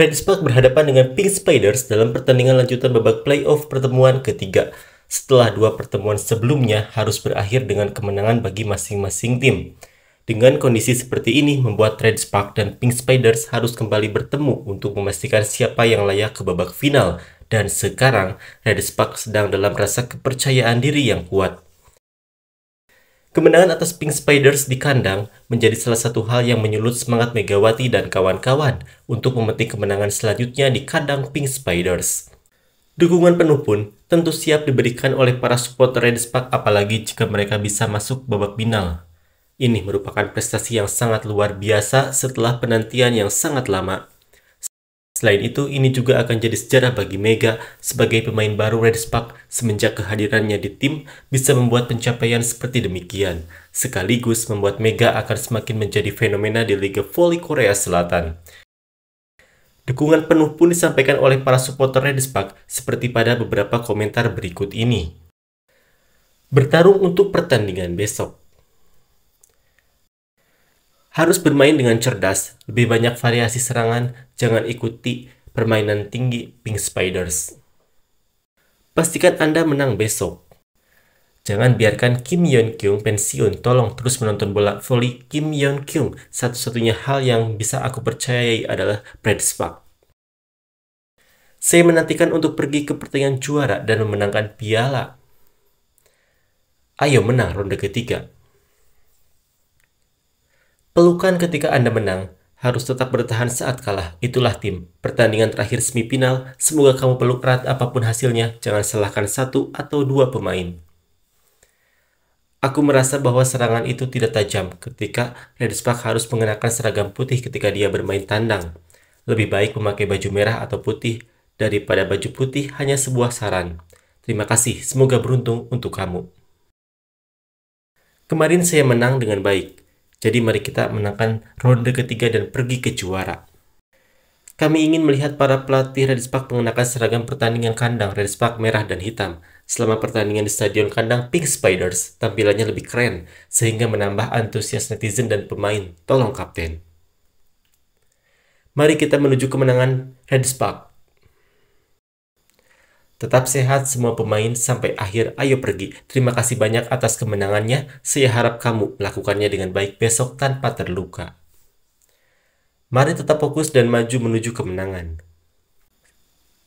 Red Spark berhadapan dengan Pink Spiders dalam pertandingan lanjutan babak playoff pertemuan ketiga setelah dua pertemuan sebelumnya harus berakhir dengan kemenangan bagi masing-masing tim. Dengan kondisi seperti ini membuat Red Spark dan Pink Spiders harus kembali bertemu untuk memastikan siapa yang layak ke babak final dan sekarang Red Spark sedang dalam rasa kepercayaan diri yang kuat. Kemenangan atas Pink Spiders di kandang menjadi salah satu hal yang menyulut semangat Megawati dan kawan-kawan untuk memetik kemenangan selanjutnya di kandang Pink Spiders. Dukungan penuh pun tentu siap diberikan oleh para supporter Red Spark apalagi jika mereka bisa masuk babak final. Ini merupakan prestasi yang sangat luar biasa setelah penantian yang sangat lama. Selain itu, ini juga akan jadi sejarah bagi Mega sebagai pemain baru Red Spark semenjak kehadirannya di tim bisa membuat pencapaian seperti demikian, sekaligus membuat Mega akan semakin menjadi fenomena di Liga Voli Korea Selatan. Dukungan penuh pun disampaikan oleh para supporter Red Spark seperti pada beberapa komentar berikut ini. Bertarung untuk pertandingan besok harus bermain dengan cerdas, lebih banyak variasi serangan, jangan ikuti permainan tinggi Pink Spiders. Pastikan Anda menang besok. Jangan biarkan Kim Yeon Kyung pensiun, tolong terus menonton bola voli Kim Yeon Kyung. Satu-satunya hal yang bisa aku percayai adalah Brad Spark. Saya menantikan untuk pergi ke pertandingan juara dan memenangkan piala. Ayo menang ronde ketiga. Pelukan ketika Anda menang, harus tetap bertahan saat kalah. Itulah tim. Pertandingan terakhir semifinal, semoga kamu peluk erat apapun hasilnya, jangan salahkan satu atau dua pemain. Aku merasa bahwa serangan itu tidak tajam ketika Red Spark harus mengenakan seragam putih ketika dia bermain tandang. Lebih baik memakai baju merah atau putih daripada baju putih hanya sebuah saran. Terima kasih, semoga beruntung untuk kamu. Kemarin saya menang dengan baik. Jadi mari kita menangkan ronde ketiga dan pergi ke juara. Kami ingin melihat para pelatih Red Spark mengenakan seragam pertandingan kandang Red Spark merah dan hitam. Selama pertandingan di stadion kandang Pink Spiders, tampilannya lebih keren, sehingga menambah antusias netizen dan pemain. Tolong kapten. Mari kita menuju kemenangan Red Spark. Tetap sehat semua pemain sampai akhir ayo pergi. Terima kasih banyak atas kemenangannya. Saya harap kamu melakukannya dengan baik besok tanpa terluka. Mari tetap fokus dan maju menuju kemenangan.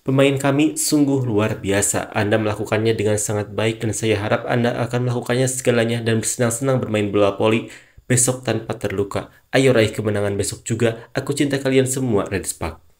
Pemain kami sungguh luar biasa. Anda melakukannya dengan sangat baik dan saya harap Anda akan melakukannya segalanya dan bersenang-senang bermain bola poli besok tanpa terluka. Ayo raih kemenangan besok juga. Aku cinta kalian semua, Red Spark.